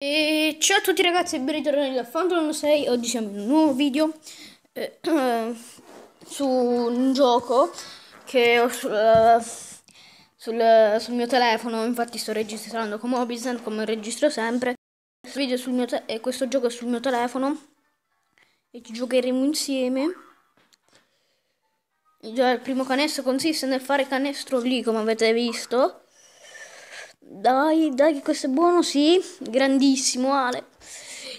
E ciao a tutti ragazzi e ben ritornati da Phantom 6 Oggi siamo in un nuovo video eh, Su un gioco Che ho sul, sul, sul, mio telefono Infatti sto registrando come Obizen Come registro sempre Questo video sul mio e eh, questo gioco è sul mio telefono E ci giocheremo insieme Già il primo canestro consiste nel fare canestro lì Come avete visto dai, dai, che questo è buono, sì. Grandissimo, Ale.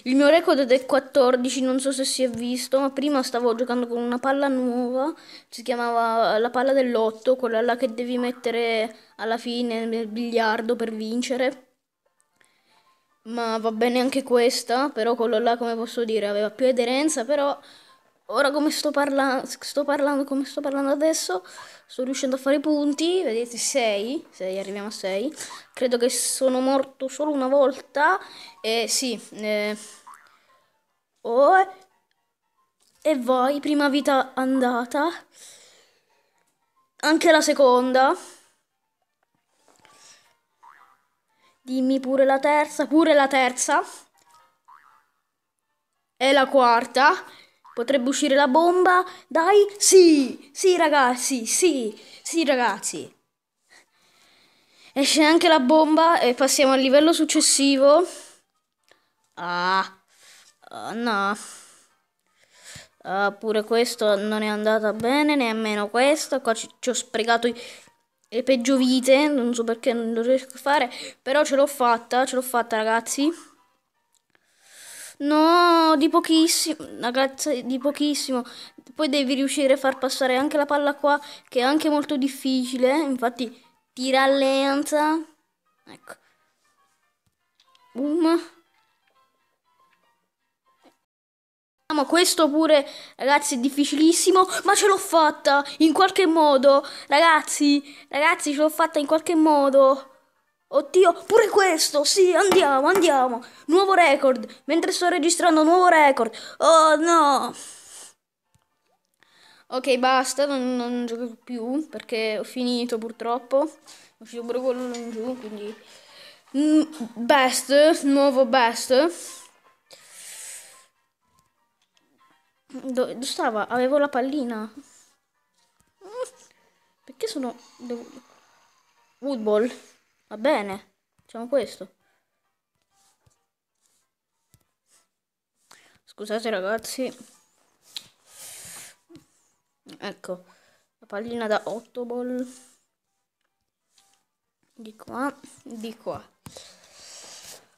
Il mio record è del 14, non so se si è visto, ma prima stavo giocando con una palla nuova, si chiamava la palla dell'otto, quella là che devi mettere alla fine nel biliardo per vincere. Ma va bene anche questa, però quello là, come posso dire, aveva più aderenza, però ora come sto parlando, sto parlando come sto parlando adesso, sto riuscendo a fare i punti, vedete 6, 6 arriviamo a 6, credo che sono morto solo una volta, e eh, sì, eh, oh, e vai, prima vita andata, anche la seconda, dimmi pure la terza, pure la terza, e la quarta, Potrebbe uscire la bomba? Dai! Sì! Sì, ragazzi! Sì! Sì, ragazzi! Esce anche la bomba e passiamo al livello successivo. Ah! Oh, no! Uh, pure questo non è andata bene, nemmeno questo. Qua ci, ci ho sprecato i, le peggio vite, non so perché non lo riesco a fare, però ce l'ho fatta, ce l'ho fatta ragazzi. No, di pochissimo, ragazzi, di pochissimo. Poi devi riuscire a far passare anche la palla qua, che è anche molto difficile. Eh. Infatti, ti rallenta. Ecco. Boom. Ma questo pure, ragazzi, è difficilissimo, ma ce l'ho fatta in qualche modo. Ragazzi, ragazzi, ce l'ho fatta in qualche modo. Oddio, pure questo! Sì, andiamo, andiamo! Nuovo record! Mentre sto registrando nuovo record! Oh no! Ok, basta, non, non gioco più perché ho finito purtroppo. Ho uscito pure quello in giù, quindi... Mm, best, nuovo best. Dove stava? Avevo la pallina. Perché sono... Devo... Woodball. Va bene, facciamo questo. Scusate ragazzi. Ecco, la pallina da 8 ball. Di qua, di qua.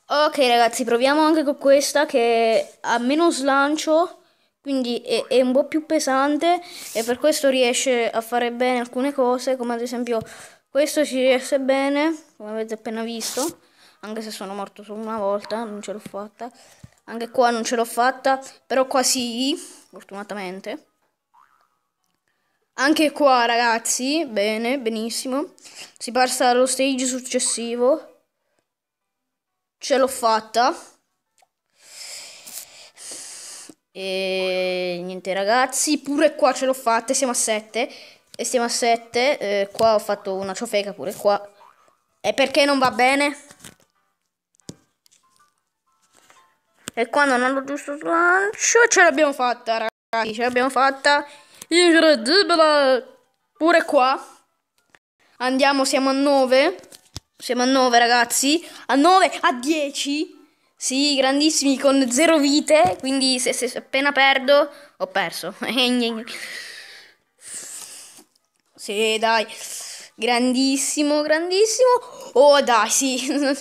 Ok ragazzi, proviamo anche con questa che ha meno slancio, quindi è, è, un po' più pesante e per questo riesce a fare bene alcune cose, come ad esempio questo ci riesce bene, come avete appena visto, anche se sono morto solo una volta, non ce l'ho fatta. Anche qua non ce l'ho fatta, però qua sì, fortunatamente. Anche qua, ragazzi, bene, benissimo. Si passa allo stage successivo. Ce l'ho fatta. E niente, ragazzi, pure qua ce l'ho fatta, siamo a 7 e siamo a 7. Eh, qua ho fatto una ciofeca pure qua. E perché non va bene? E qua non hanno giusto slancio. Ce l'abbiamo fatta, ragazzi. Ce l'abbiamo fatta. Incredibile. Pure qua. Andiamo, siamo a 9. Siamo a 9, ragazzi. A 9, a 10. Sì, grandissimi, con 0 vite. Quindi se, se appena perdo, ho perso. Sì, dai. Grandissimo, grandissimo. Oh, dai, sì.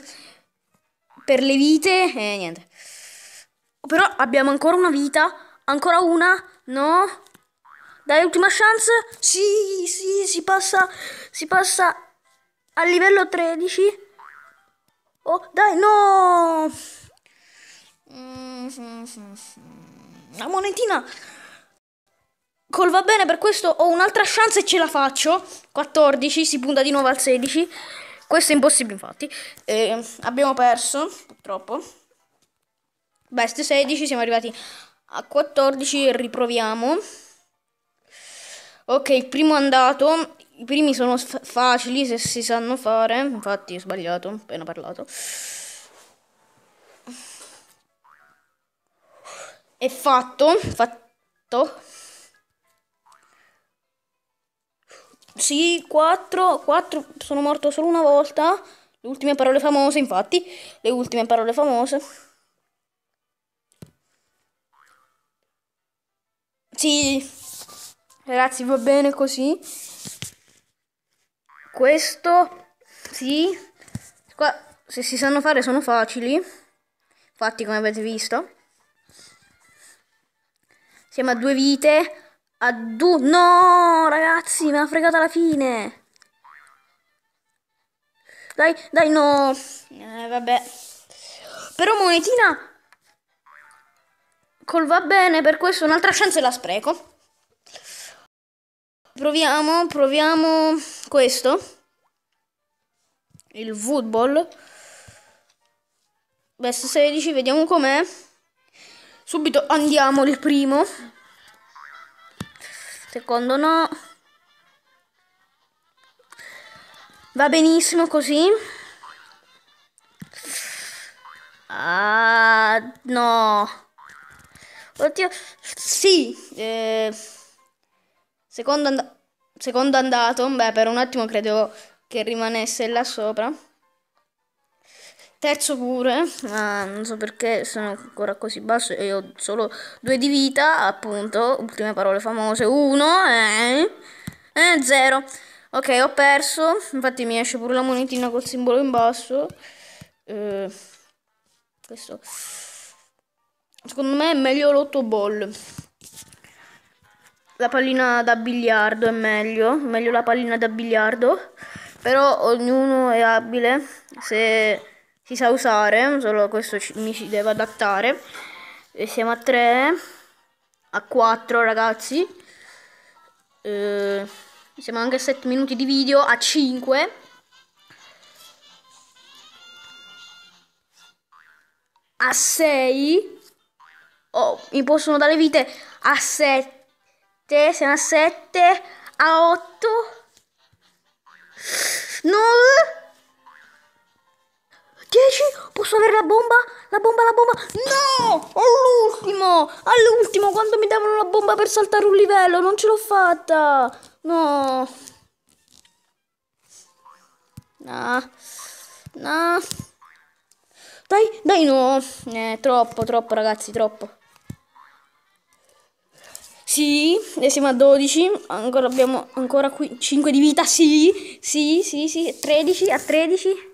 per le vite, eh, niente. Però abbiamo ancora una vita. Ancora una? No? Dai, ultima chance. Sì, sì, si passa. Si passa al livello 13. Oh, dai, no! Mm, mm, mm, La monetina! Col va bene, per questo ho un'altra chance e ce la faccio. 14, si punta di nuovo al 16. Questo è impossibile, infatti. Eh, abbiamo perso, purtroppo. Best 16, siamo arrivati a 14, riproviamo. Ok, il primo andato. I primi sono facili se si sanno fare. Infatti, ho sbagliato, appena parlato. È fatto, fatto. Sì, 4, 4, sono morto solo una volta. Le ultime parole famose, infatti. Le ultime parole famose. Sì, ragazzi, va bene così. Questo, sì. Qua, se si sanno fare sono facili. Infatti, come avete visto. Siamo a due vite a due... No, ragazzi, me l'ha fregata la fine. Dai, dai, no. Eh, vabbè. Però monetina... Col va bene, per questo un'altra chance la spreco. Proviamo, proviamo questo. Il football. Best 16, vediamo com'è. Subito andiamo il primo. Secondo no. Va benissimo così. Ah, no. Oddio. Sì. Eh, secondo, and secondo andato. Beh, per un attimo credevo che rimanesse là sopra. Terzo pure, ma non so perché sono ancora così basso e ho solo due di vita, appunto, ultime parole famose, uno, eh, eh, zero. Ok, ho perso, infatti mi esce pure la monetina col simbolo in basso. Eh, questo. Secondo me è meglio l'ottoball. La pallina da biliardo è meglio, meglio la pallina da biliardo. Però ognuno è abile se si sa usare, solo questo mi si deve adattare. E siamo a 3, a 4 ragazzi. Eh, siamo anche a 7 minuti di video, a 5. A 6. Oh, mi possono dare vite a 7. Siamo a 7, a 8. 9. 10? Posso avere la bomba? La bomba, la bomba? No! All'ultimo! All'ultimo, quando mi davano la bomba per saltare un livello, non ce l'ho fatta! No! No! No! Dai, dai no! Eh, troppo, troppo ragazzi, troppo. Sì, e siamo a 12, ancora abbiamo ancora qui 5 di vita, sì, sì, sì, sì, 13, a 13.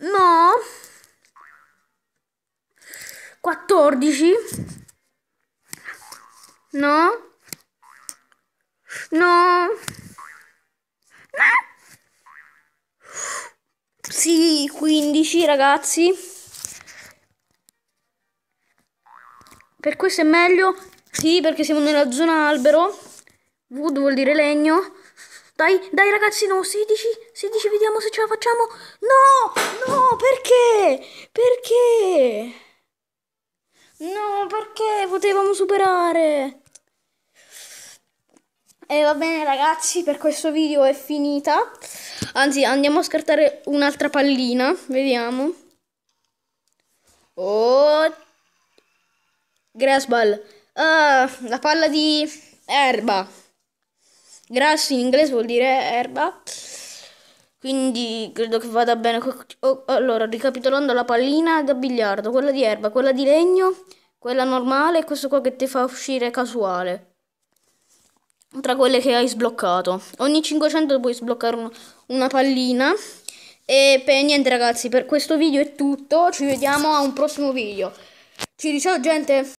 No. 14. No. No. Sì, 15 ragazzi. Per questo è meglio. Sì, perché siamo nella zona albero. Wood vuol dire legno. Dai, dai ragazzino, 16, 16, vediamo se ce la facciamo. No, no, perché? Perché? No, perché potevamo superare? E va bene ragazzi, per questo video è finita. Anzi, andiamo a scartare un'altra pallina, vediamo. Oh, Grassball. Uh, ah, la palla di erba. Grass in inglese vuol dire erba. Quindi credo che vada bene. Oh, allora, ricapitolando la pallina da biliardo, quella di erba, quella di legno, quella normale e questo qua che ti fa uscire casuale. Tra quelle che hai sbloccato. Ogni 500 puoi sbloccare una pallina. E per niente ragazzi, per questo video è tutto. Ci vediamo a un prossimo video. Ci ciao gente!